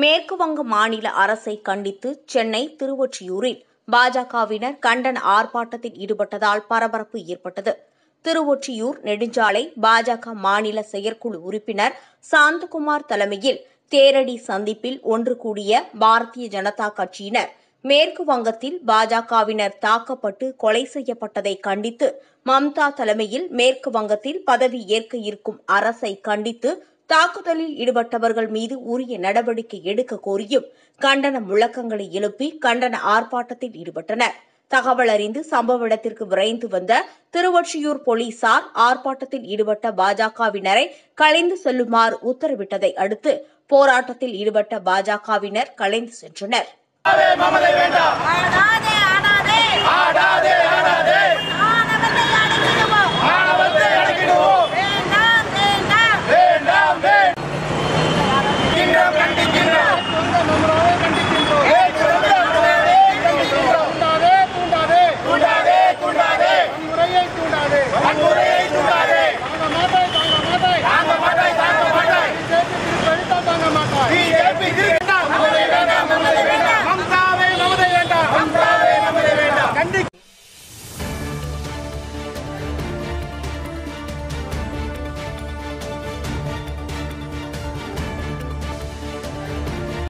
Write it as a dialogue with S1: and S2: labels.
S1: மேற்கு வங்க மாநில அரசை கண்டித்து சென்னை திருவொற்றியூரில் பாஜகவினர் கண்டன ஆர்ப்பாட்டத்தில் ஈடுபட்டதால் பரபரப்பு ஏற்பட்டது திருவொற்றியூர் நெடுஞ்சாலை பாஜக மாநில செயற்குழு உறுப்பினர் சாந்தகுமார் தலைமையில் தேரடி சந்திப்பில் ஒன்று கூடிய பாரதிய ஜனதா கட்சியினர் மேற்கு வங்கத்தில் பாஜகவினர் தாக்கப்பட்டு கொலை செய்யப்பட்டதை கண்டித்து மம்தா தலைமையில் மேற்கு வங்கத்தில் பதவி ஏற்க இருக்கும் அரசை கண்டித்து தாக்குதலில் ஈடுபட்டவர்கள் மீது உரிய நடவடிக்கை எடுக்க கோரியும் கண்டன முழக்கங்களை எழுப்பி கண்டன ஆர்ப்பாட்டத்தில் ஈடுபட்டனர் தகவல் அறிந்து சம்பவ இடத்திற்கு விரைந்து வந்த திருவொற்றியூர் போலீசார் ஆர்ப்பாட்டத்தில் ஈடுபட்ட பாஜகவினரை கலைந்து செல்லுமாறு உத்தரவிட்டதை அடுத்து போராட்டத்தில் ஈடுபட்ட பாஜகவினர் கலைந்து சென்றனர்